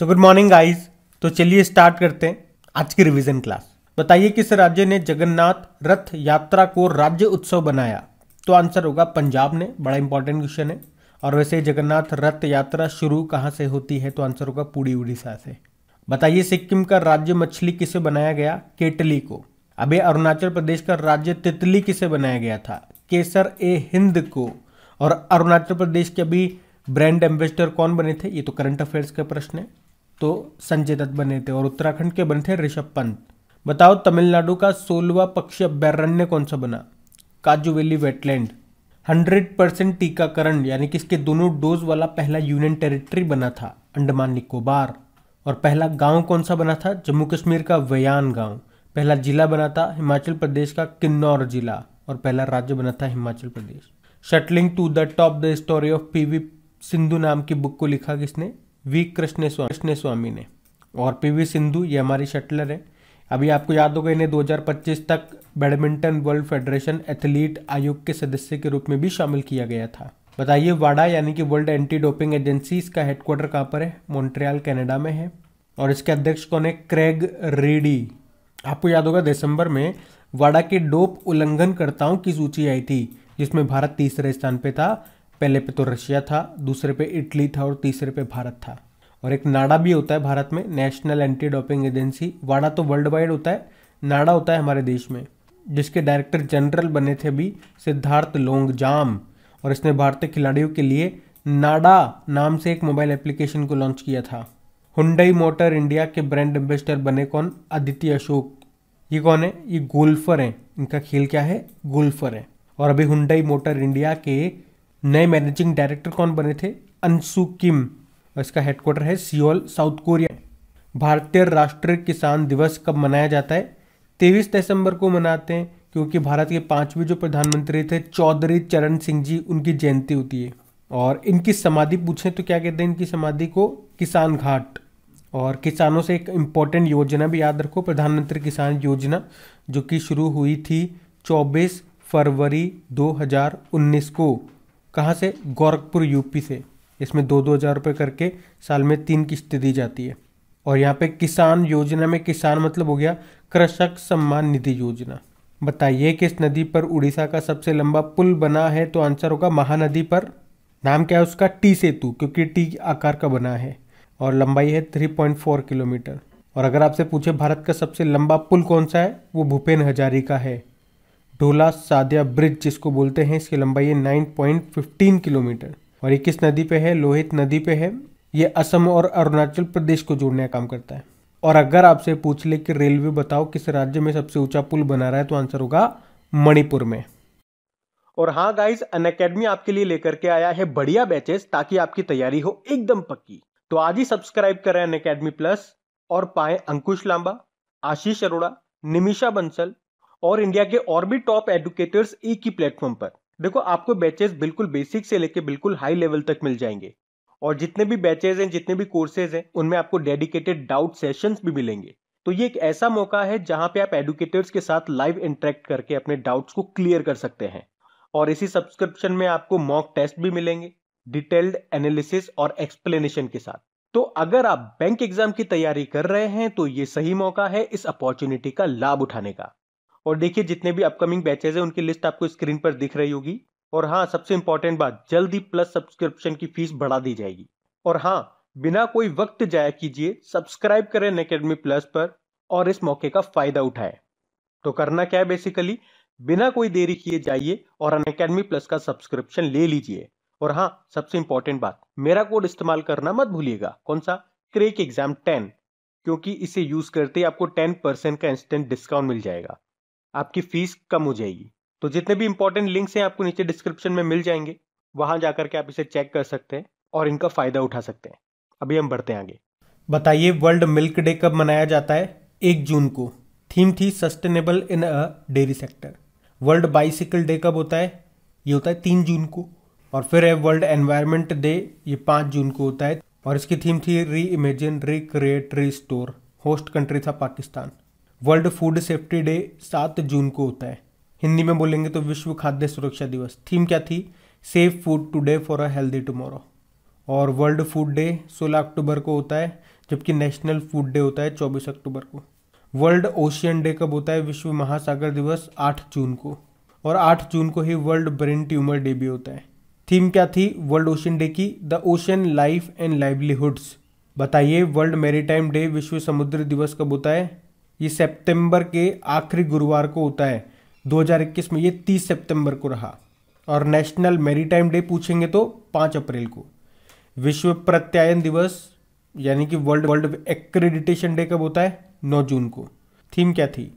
so good morning guys तो चलिए start करते हैं आज की रिवीजन क्लास बताइए किस राज्य ने जगन्नाथ रथ यात्रा को राज्य उत्सव बनाया तो आंसर होगा पंजाब ने बड़ा इंपॉर्टेंट क्वेश्चन है और वैसे जगन्नाथ रथ यात्रा शुरू कहाँ से होती है तो आंसर होगा पूरी उड़ीसा से बताइए सिक्किम का राज्य मछली किसे बनाया गया केटली को अबे अरुणाचल प्रदेश का राज्य तितली किसे बनाया गया था केसर ए हिंद को और अरुणाचल प्रदेश के अभी ब्रांड एम्बेसडर कौन बने थे ये तो करंट अफेयर्स का प्रश्न है तो संजय दत्त बने थे और उत्तराखंड के बने थे ऋषभ पंत बताओ तमिलनाडु का सोलवा पक्षी अभ्यारण्य कौन सा बना काजू वैली वेटलैंड हंड्रेड परसेंट टीकाकरण यानी कि इसके दोनों डोज वाला पहला यूनियन टेरिटरी बना था अंडमान निकोबार और पहला गांव कौन सा बना था जम्मू कश्मीर का वयान गांव पहला जिला बना था हिमाचल प्रदेश का किन्नौर जिला और पहला राज्य बना था Himachal Pradesh shuttling to the top the story of PV Sindhu नाम की बुक को लिखा किसने वी कृष्ण स्वामी ने और पीवी सिंधु ये हमारी शटलर है अभी आपको याद होगा इन्हें 2025 तक बैडमिंटन वर्ल्ड फेडरेशन एथलीट आयोग के सदस्य के रूप में भी शामिल किया गया था बताइए वाडा यानी कि वर्ल्ड एंटी डोपिंग एजेंसी इसका हेडक्वार्टर कहाँ पर है मॉन्ट्रियाल कनाडा में है और इसके अध्यक्ष कौन है क्रेग रेडी आपको याद होगा दिसंबर में वाडा के डोप उल्लंघनकर्ताओं की सूची आई थी जिसमें भारत तीसरे स्थान पर था पहले पे तो रशिया था दूसरे पे इटली था और तीसरे पे भारत था और एक नाडा भी होता है भारत में नेशनल एंटी डोपिंग एजेंसी वाडा तो वर्ल्ड वाइड होता है नाडा होता है हमारे देश में जिसके डायरेक्टर जनरल बने थे अभी सिद्धार्थ लोंगजाम और इसने भारतीय खिलाड़ियों के लिए नाडा नाम से एक मोबाइल एप्लीकेशन को लॉन्च किया था हुंडई मोटर इंडिया के ब्रांड एम्बेसडर बने कौन आदित्य अशोक ये कौन है ये गोल्फर हैं इनका खेल क्या है गोल्फर है और अभी हुंडई मोटर इंडिया के नए मैनेजिंग डायरेक्टर कौन बने थे अंशु किम इसका हेडक्वार्टर है सियोल साउथ कोरिया भारतीय राष्ट्रीय किसान दिवस कब मनाया जाता है तेईस दिसंबर को मनाते हैं क्योंकि भारत के पांचवें जो प्रधानमंत्री थे चौधरी चरण सिंह जी उनकी जयंती होती है और इनकी समाधि पूछें तो क्या कहते हैं इनकी समाधि को किसान घाट और किसानों से एक इम्पॉर्टेंट योजना भी याद रखो प्रधानमंत्री किसान योजना जो कि शुरू हुई थी 24 फरवरी 2019 को कहाँ से गोरखपुर यूपी से इसमें दो दो हज़ार रुपये करके साल में तीन किस्त दी जाती है और यहाँ पे किसान योजना में किसान मतलब हो गया कृषक सम्मान निधि योजना बताइए किस नदी पर उड़ीसा का सबसे लंबा पुल बना है तो आंसर होगा महानदी पर नाम क्या है उसका टी सेतु क्योंकि टी आकार का बना है और लंबाई है 3.4 किलोमीटर और अगर आपसे पूछे भारत का सबसे लंबा पुल कौन सा है वो भूपेन हजारी का है ढोला साध्या ब्रिज जिसको बोलते हैं इसकी लंबाई है नाइन पॉइंट फिफ्टीन किलोमीटर और ये किस नदी पे है लोहित नदी पे है ये असम और अरुणाचल प्रदेश को जोड़ने का काम करता है और अगर आपसे पूछ ले कि रेलवे बताओ किस राज्य में सबसे ऊंचा पुल बना रहा है तो आंसर होगा मणिपुर में और हाँ गाइज अन अकेडमी आपके लिए लेकर के आया है बढ़िया बैचेस ताकि आपकी तैयारी हो एकदम पक्की तो आज ही सब्सक्राइब करें अन अकेडमी प्लस और पाए अंकुश लांबा आशीष अरोड़ा निमिषा बंसल और इंडिया के और भी टॉप एडुकेटर्स एक ही प्लेटफॉर्म पर देखो आपको बैचेस बिल्कुल बेसिक से लेके बिल्कुल हाई लेवल तक मिल जाएंगे और जितने भी बैचेज हैं जितने भी कोर्सेज हैं उनमें आपको डेडिकेटेड डाउट सेशन भी मिलेंगे तो ये एक ऐसा मौका है जहां पे आप एडुकेटर्स के साथ लाइव इंटरेक्ट करके अपने डाउट्स को क्लियर कर सकते हैं और इसी सब्सक्रिप्शन में आपको मॉक टेस्ट भी मिलेंगे डिटेल्ड एनालिसिस और एक्सप्लेनेशन के साथ तो अगर आप बैंक एग्जाम की तैयारी कर रहे हैं तो ये सही मौका है इस अपॉर्चुनिटी का लाभ उठाने का और देखिए जितने भी अपकमिंग बैचेज हैं उनकी लिस्ट आपको स्क्रीन पर दिख रही होगी और हाँ सबसे इंपॉर्टेंट बात जल्दी प्लस सब्सक्रिप्शन की फीस बढ़ा दी जाएगी और हाँ बिना कोई वक्त जाया कीजिए सब्सक्राइब करें अकेडमी प्लस पर और इस मौके का फायदा उठाए तो करना क्या है बेसिकली बिना कोई देरी किए जाइए और अन प्लस का सब्सक्रिप्शन ले लीजिए और हाँ सबसे इंपॉर्टेंट बात मेरा कोड इस्तेमाल करना मत भूलिएगा कौन सा क्रेक एग्जाम टेन क्योंकि इसे यूज करते ही आपको टेन परसेंट का इंस्टेंट डिस्काउंट मिल जाएगा आपकी फीस कम हो जाएगी तो जितने भी इंपॉर्टेंट लिंक्स हैं आपको नीचे डिस्क्रिप्शन में मिल जाएंगे वहां जाकर के आप इसे चेक कर सकते हैं और इनका फ़ायदा उठा सकते हैं अभी हम बढ़ते हैं आगे बताइए वर्ल्ड मिल्क डे कब मनाया जाता है एक जून को थीम थी sustainable in a dairy sector world bicycle day कब होता है ये होता है तीन जून को और फिर है वर्ल्ड एनवायरमेंट डे ये पाँच जून को होता है और इसकी थीम थी reimagine create restore host country था Pakistan world food safety day सात जून को होता है हिंदी में बोलेंगे तो विश्व खाद्य सुरक्षा दिवस थीम क्या थी safe food today for a healthy tomorrow और वर्ल्ड फूड डे 16 अक्टूबर को होता है जबकि नेशनल फूड डे होता है 24 अक्टूबर को वर्ल्ड ओशियन डे कब होता है विश्व महासागर दिवस 8 जून को और 8 जून को ही वर्ल्ड ब्रेन ट्यूमर डे भी होता है थीम क्या थी वर्ल्ड ओशियन डे की the ocean life and livelihoods बताइए वर्ल्ड मेरी डे विश्व समुद्र दिवस कब होता है ये सितंबर के आखिरी गुरुवार को होता है 2021 में ये 30 सितंबर को रहा और नेशनल मैरीटाइम डे पूछेंगे तो 5 अप्रैल को विश्व प्रत्यायन दिवस यानी कि वर्ल्ड वर्ल्ड एक्रेडिटेशन डे कब होता है 9 जून को थीम क्या थी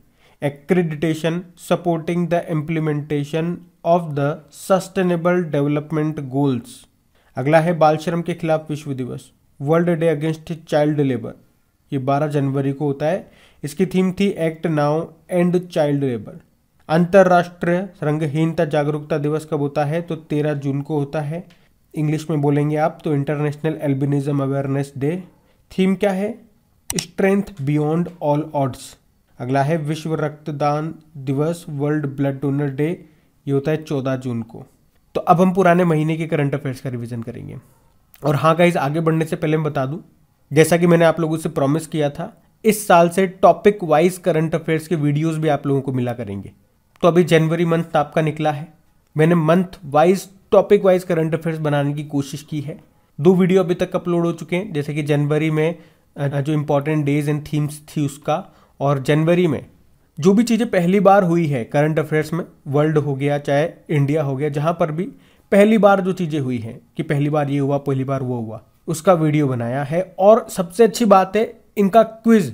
accreditation supporting the implementation of the sustainable development goals अगला है बाल श्रम के खिलाफ विश्व दिवस world day against child labour ये 12 जनवरी को होता है इसकी थीम थी act now end child labour अंतर्राष्ट्रीय रंगहीनता जागरूकता दिवस कब होता है तो तेरह जून को होता है इंग्लिश में बोलेंगे आप तो international albinism awareness day theme क्या है स्ट्रेंथ बियॉन्ड ऑल ऑड्स अगला है विश्व रक्तदान दिवस वर्ल्ड ब्लड डोनर डे ये होता है चौदह जून को तो अब हम पुराने महीने के करंट अफेयर्स का रिविजन करेंगे और हाँ गाइज आगे बढ़ने से पहले मैं बता दूँ जैसा कि मैंने आप लोगों से प्रॉमिस किया था इस साल से टॉपिक वाइज करंट अफेयर्स के वीडियोस भी आप लोगों को मिला करेंगे तो अभी जनवरी मंथ आपका निकला है मैंने month wise topic wise current affairs बनाने की कोशिश की है दो वीडियो अभी तक अपलोड हो चुके हैं जैसे कि जनवरी में जो इंपॉर्टेंट डेज एंड थीम्स थी उसका और जनवरी में जो भी चीज़ें पहली बार हुई है करंट अफेयर्स में वर्ल्ड हो गया चाहे इंडिया हो गया जहाँ पर भी पहली बार जो चीज़ें हुई हैं कि पहली बार ये हुआ पहली बार वो हुआ उसका वीडियो बनाया है और सबसे अच्छी बात है इनका क्विज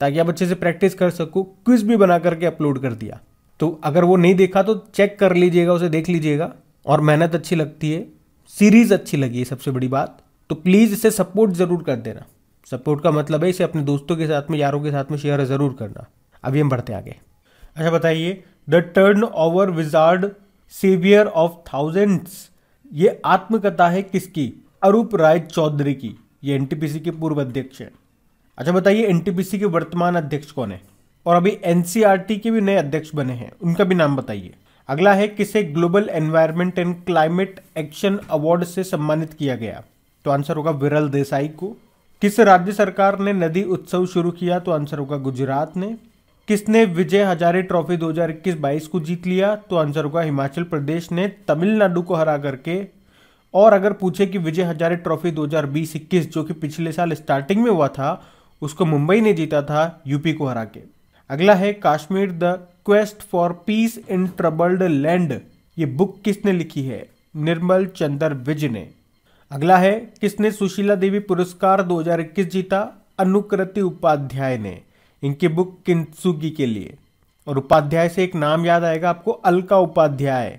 ताकि आप अच्छे से प्रैक्टिस कर सको क्विज भी बना करके अपलोड कर दिया तो अगर वो नहीं देखा तो चेक कर लीजिएगा उसे देख लीजिएगा और मेहनत अच्छी लगती है सीरीज़ अच्छी लगी है सबसे बड़ी बात तो प्लीज़ इसे सपोर्ट ज़रूर कर देना सपोर्ट का मतलब है इसे अपने दोस्तों के साथ में यारों के साथ में शेयर ज़रूर करना अभी हम बढ़ते आगे अच्छा बताइए the turnover wizard saviour of thousands ये आत्मकथा है किसकी अरूप राय चौधरी की ये एनटीपीसी के पूर्व अध्यक्ष हैं अच्छा बताइए एन के वर्तमान अध्यक्ष कौन है और अभी एन के भी नए अध्यक्ष बने हैं उनका भी नाम बताइए अगला है किसे global environment and climate action award से सम्मानित किया गया तो आंसर होगा विरल देसाई को किस राज्य सरकार ने नदी उत्सव शुरू किया तो आंसर होगा गुजरात ने किसने विजय हजारे ट्रॉफी 2021-22 को जीत लिया तो आंसर होगा हिमाचल प्रदेश ने तमिलनाडु को हरा करके और अगर पूछे कि विजय हजारे ट्रॉफी 2020-21 जो कि पिछले साल स्टार्टिंग में हुआ था उसको मुंबई ने जीता था यूपी को हरा के अगला है Kashmir the quest for peace in troubled land ये बुक किसने लिखी है निर्मल चंद्र विज ने अगला है किसने सुशीला देवी पुरस्कार 2021 जीता अनुकृति उपाध्याय ने इनकी बुक किंसुगी के लिए और उपाध्याय से एक नाम याद आएगा आपको अलका उपाध्याय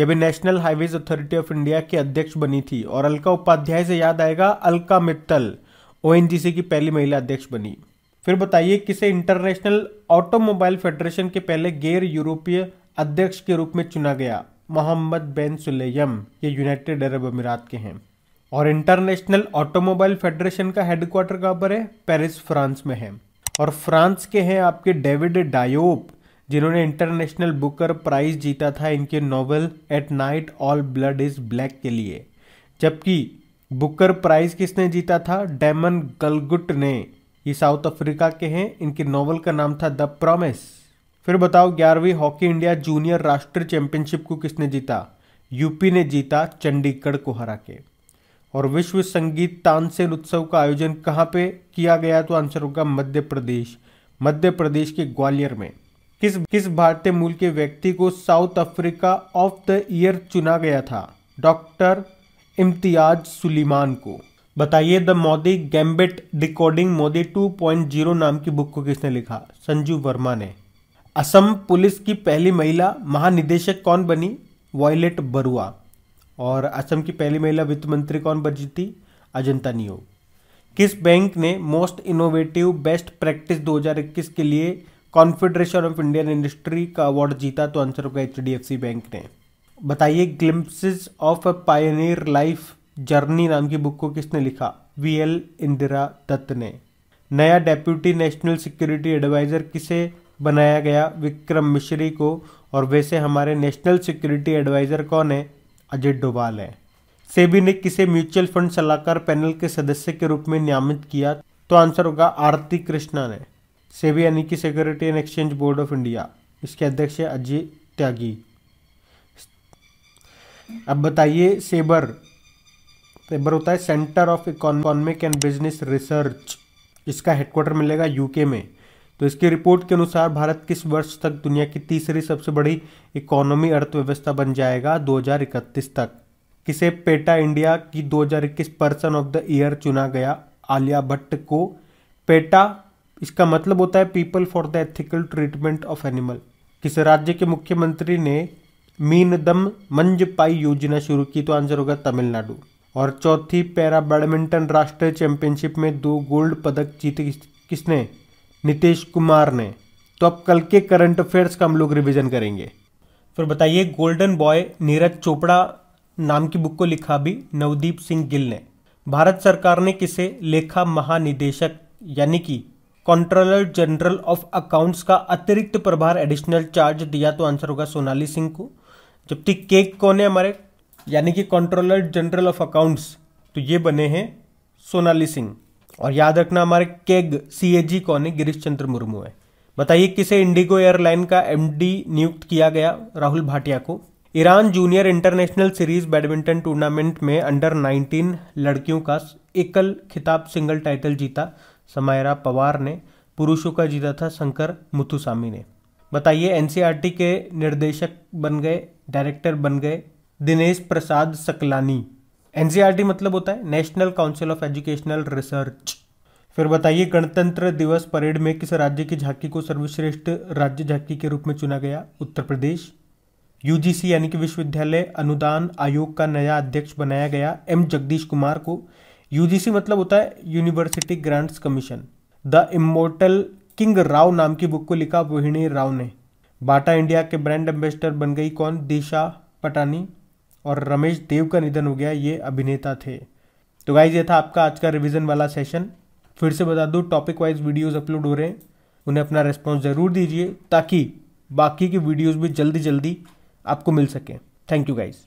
यह भी national highways authority of India की अध्यक्ष बनी थी और अलका उपाध्याय से याद आएगा अलका मित्तल ओएनजीसी की पहली महिला अध्यक्ष बनी फिर बताइए किसे इंटरनेशनल ऑटोमोबाइल फेडरेशन के पहले गैर यूरोपीय अध्यक्ष के रूप में चुना गया मोहम्मद बेन सुलेयम ये यूनाइटेड अरब अमीरात के हैं और इंटरनेशनल ऑटोमोबाइल फेडरेशन का हेडक्वार्टर कहाँ पर है पेरिस फ्रांस में है और फ्रांस के हैं आपके डेविड डायोप जिन्होंने इंटरनेशनल बुकर प्राइज जीता था इनके novel at night all blood is black के लिए जबकि बुकर प्राइज किसने जीता था डेमन गलगुट ने ये साउथ अफ्रीका के हैं इनके नॉवल का नाम था द प्रॉमिस फिर बताओ ग्यारहवीं हॉकी इंडिया जूनियर राष्ट्रीय चैंपियनशिप को किसने जीता यूपी ने जीता चंडीगढ़ को हरा के और विश्व संगीत तानसेन उत्सव का आयोजन कहाँ पे किया गया तो आंसर होगा मध्य प्रदेश मध्य प्रदेश के ग्वालियर में किस किस भारतीय मूल के व्यक्ति को South Africa of the year चुना गया था डॉक्टर इम्तियाज सुलेमान को बताइए the Modi gambit decoding Modi 2.0 नाम की बुक को किसने लिखा संजू वर्मा ने असम पुलिस की पहली महिला महानिदेशक कौन बनी वॉयलेट बरुआ और असम की पहली महिला वित्त मंत्री कौन बन थी अजंता नियोग किस बैंक ने मोस्ट इनोवेटिव बेस्ट प्रैक्टिस 2021 के लिए कॉन्फेडरेशन ऑफ इंडियन इंडस्ट्री का अवार्ड जीता तो आंसर होगा एच बैंक ने बताइए glimpses of a pioneer life journey नाम की बुक को किसने लिखा वी एल इंदिरा दत्त ने नया डेप्यूटी नेशनल सिक्योरिटी एडवाइज़र किसे बनाया गया विक्रम मिश्री को और वैसे हमारे नेशनल सिक्योरिटी एडवाइज़र कौन है अजय डोभाल है सेबी ने किसे म्यूचुअल फंड सलाहकार पैनल के सदस्य के रूप में नियमित किया तो आंसर होगा आरती कृष्णा ने सेबी यानी कि security and exchange board of India इसके अध्यक्ष है अजय त्यागी अब बताइए सेबर सेबर होता है centre of economic and business research इसका हेडक्वार्टर मिलेगा यूके में तो इसकी रिपोर्ट के अनुसार भारत किस वर्ष तक दुनिया की तीसरी सबसे बड़ी इकोनॉमी अर्थव्यवस्था बन जाएगा दो तक किसे पेटा इंडिया की 2021 पर्सन ऑफ द ईयर चुना गया आलिया भट्ट को पेटा इसका मतलब होता है people for the ethical treatment of animal किस राज्य के मुख्यमंत्री ने मीनदम पाई योजना शुरू की तो आंसर होगा तमिलनाडु और चौथी पैरा बैडमिंटन राष्ट्रीय चैंपियनशिप में दो गोल्ड पदक जीते किसने नितेश कुमार ने तो अब कल के करंट अफेयर्स का हम लोग रिविजन करेंगे फिर बताइए गोल्डन बॉय नीरज चोपड़ा नाम की बुक को लिखा भी नवदीप सिंह गिल ने भारत सरकार ने किसे लेखा महानिदेशक यानी कि कंट्रोलर जनरल ऑफ अकाउंट्स का अतिरिक्त प्रभार एडिशनल चार्ज दिया तो आंसर होगा सोनाली सिंह को जबकि तो केक कौन है हमारे यानी कि कंट्रोलर जनरल ऑफ अकाउंट्स तो ये बने हैं सोनाली सिंह और याद रखना हमारे केग सी ए जी कौन है गिरीश चंद्र मुर्मू है बताइए किसे इंडिगो एयरलाइन का एमडी नियुक्त किया गया राहुल भाटिया को Iran junior international series badminton tournament में अंडर 19 लड़कियों का एकल खिताब सिंगल टाइटल जीता समायरा पवार ने पुरुषों का जीता था शंकर मुथुसामी ने बताइए एनसीईआरटी के निर्देशक बन गए डायरेक्टर बन गए दिनेश प्रसाद सकलानी एनसीईआरटी मतलब होता है national council of educational research फिर बताइए गणतंत्र दिवस परेड में किस राज्य की झांकी को सर्वश्रेष्ठ राज्य झांकी के रूप में चुना गया उत्तर प्रदेश यूजीसी यानी कि विश्वविद्यालय अनुदान आयोग का नया अध्यक्ष बनाया गया एम जगदीश कुमार को यूजीसी मतलब होता है university grants commission the immortal king Rao नाम की बुक को लिखा रोहिणी राव ने बाटा इंडिया के ब्रांड एम्बेसडर बन गई कौन दिशा पटानी और रमेश देव का निधन हो गया ये अभिनेता थे तो गाइज ये था आपका आज का रिविजन वाला सेशन फिर से बता दूँ टॉपिक वाइज वीडियोज अपलोड हो रहे हैं उन्हें अपना रिस्पॉन्स ज़रूर दीजिए ताकि बाकी की वीडियोज भी जल्दी जल्दी आपको मिल सकें थैंक यू गाइज़